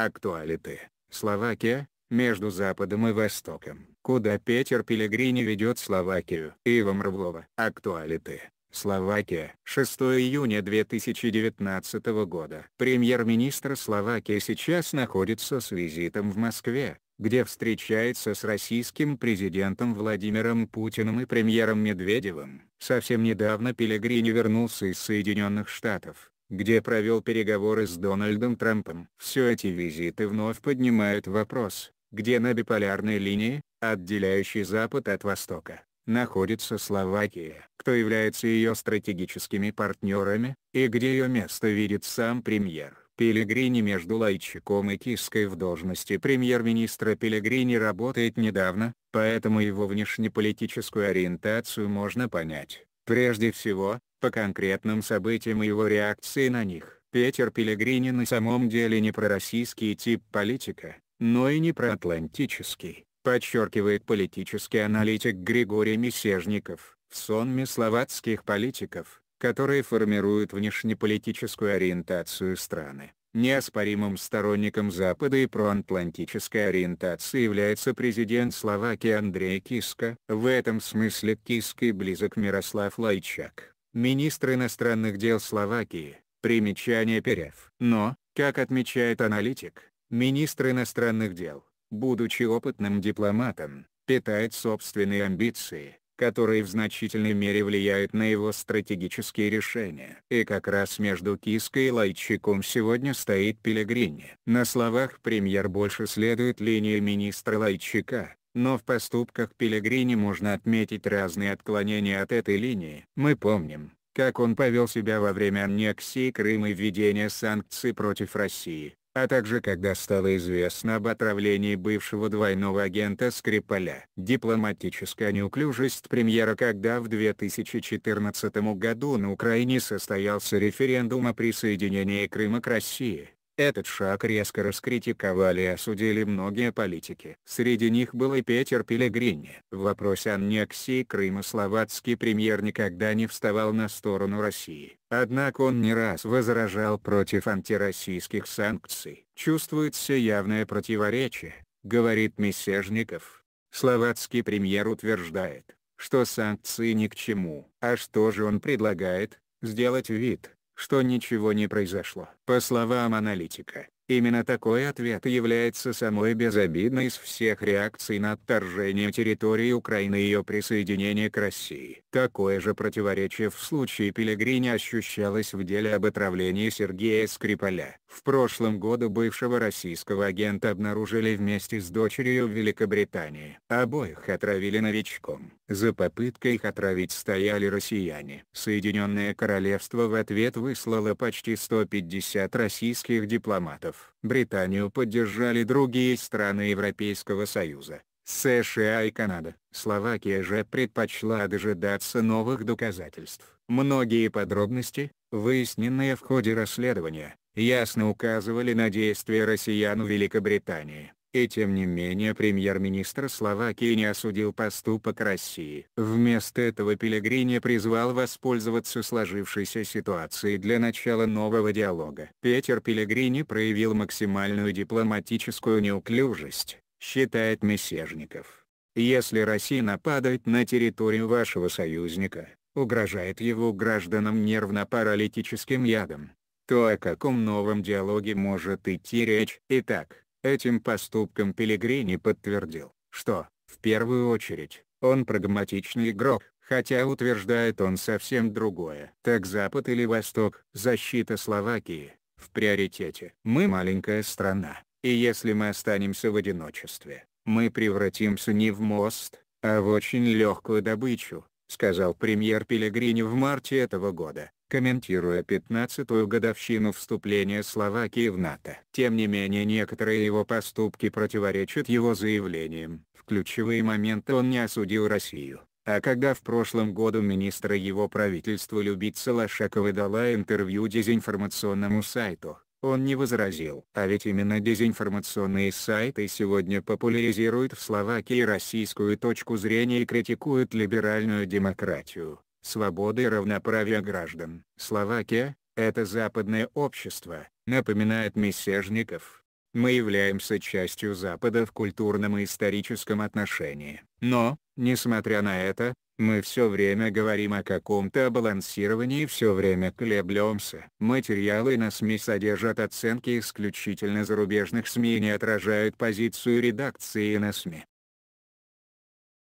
Актуалиты. Словакия, между Западом и Востоком. Куда Петер Пелегрини ведет Словакию. Ива Мрвлова. Актуалиты. Словакия. 6 июня 2019 года. Премьер-министр Словакии сейчас находится с визитом в Москве, где встречается с российским президентом Владимиром Путиным и премьером Медведевым. Совсем недавно Пелегрини вернулся из Соединенных Штатов, где провел переговоры с Дональдом Трампом. Все эти визиты вновь поднимают вопрос, где на биполярной линии, отделяющей Запад от Востока, находится Словакия, кто является ее стратегическими партнерами, и где ее место видит сам премьер. Пелегрини между Лайчаком и Киской в должности премьер-министра Пелегрини работает недавно, поэтому его внешнеполитическую ориентацию можно понять. Прежде всего, по конкретным событиям и его реакции на них. Петер Пелегрини на самом деле не про-российский тип политика, но и не про-атлантический, подчеркивает политический аналитик Григорий Месежников. В сонме словацких политиков, которые формируют внешнеполитическую ориентацию страны, неоспоримым сторонником Запада и проатлантической ориентации является президент Словакии Андрей Киска. В этом смысле Киска и близок Мирослав Лайчак министр иностранных дел Словакии, примечание Перев. Но, как отмечает аналитик, министр иностранных дел, будучи опытным дипломатом, питает собственные амбиции, которые в значительной мере влияют на его стратегические решения. И как раз между Киской и Лайчиком сегодня стоит Пелегрини. На словах премьер больше следует линии министра Лайчика, но в поступках Пелегрини можно отметить разные отклонения от этой линии. Мы помним, как он повел себя во время аннексии Крыма и введения санкций против России, а также когда стало известно об отравлении бывшего двойного агента Скрипаля. Дипломатическая неуклюжесть премьера когда в 2014 году на Украине состоялся референдум о присоединении Крыма к России. Этот шаг резко раскритиковали и осудили многие политики. Среди них был и Петер Пелегрини. В вопросе аннексии Крыма словацкий премьер никогда не вставал на сторону России. Однако он не раз возражал против антироссийских санкций. Чувствуется явное противоречие, говорит Месежников. Словацкий премьер утверждает, что санкции ни к чему. А что же он предлагает? Сделать вид, что ничего не произошло. По словам аналитика, Именно такой ответ является самой безобидной из всех реакций на отторжение территории Украины и ее присоединение к России. Такое же противоречие в случае Пелегрини ощущалось в деле об отравлении Сергея Скрипаля. В прошлом году бывшего российского агента обнаружили вместе с дочерью в Великобритании. Обоих отравили новичком. За попыткой их отравить стояли россияне. Соединенное Королевство в ответ выслало почти 150 российских дипломатов. Британию поддержали другие страны Европейского Союза, США и Канада. Словакия же предпочла дожидаться новых доказательств. Многие подробности, выясненные в ходе расследования, ясно указывали на действия россиян в Великобритании. И тем не менее премьер-министр Словакии не осудил поступок России. Вместо этого Пелегрини призвал воспользоваться сложившейся ситуацией для начала нового диалога. Петер Пелегрини проявил максимальную дипломатическую неуклюжесть, считает Мессежников. Если Россия нападает на территорию вашего союзника, угрожает его гражданам нервно-паралитическим ядом, то о каком новом диалоге может идти речь? Итак, Этим поступком Пелегрини подтвердил, что, в первую очередь, он прагматичный игрок, хотя утверждает он совсем другое. Так Запад или Восток, защита Словакии, в приоритете. Мы маленькая страна, и если мы останемся в одиночестве, мы превратимся не в мост, а в очень легкую добычу, сказал премьер Пелегрини в марте этого года, комментируя 15-ю годовщину вступления Словакии в НАТО. Тем не менее некоторые его поступки противоречат его заявлениям. В ключевые моменты он не осудил Россию. А когда в прошлом году министра его правительства Любица Лошакова дала интервью дезинформационному сайту, он не возразил. А ведь именно дезинформационные сайты сегодня популяризируют в Словакии российскую точку зрения и критикуют либеральную демократию, свободы и равноправие граждан. Словакия – это западное общество, напоминает Мессежников. Мы являемся частью Запада в культурном и историческом отношении. Но, несмотря на это, мы все время говорим о каком-то балансировании и все время колеблемся. Материалы на СМИ содержат оценки исключительно зарубежных СМИ и не отражают позицию редакции на СМИ.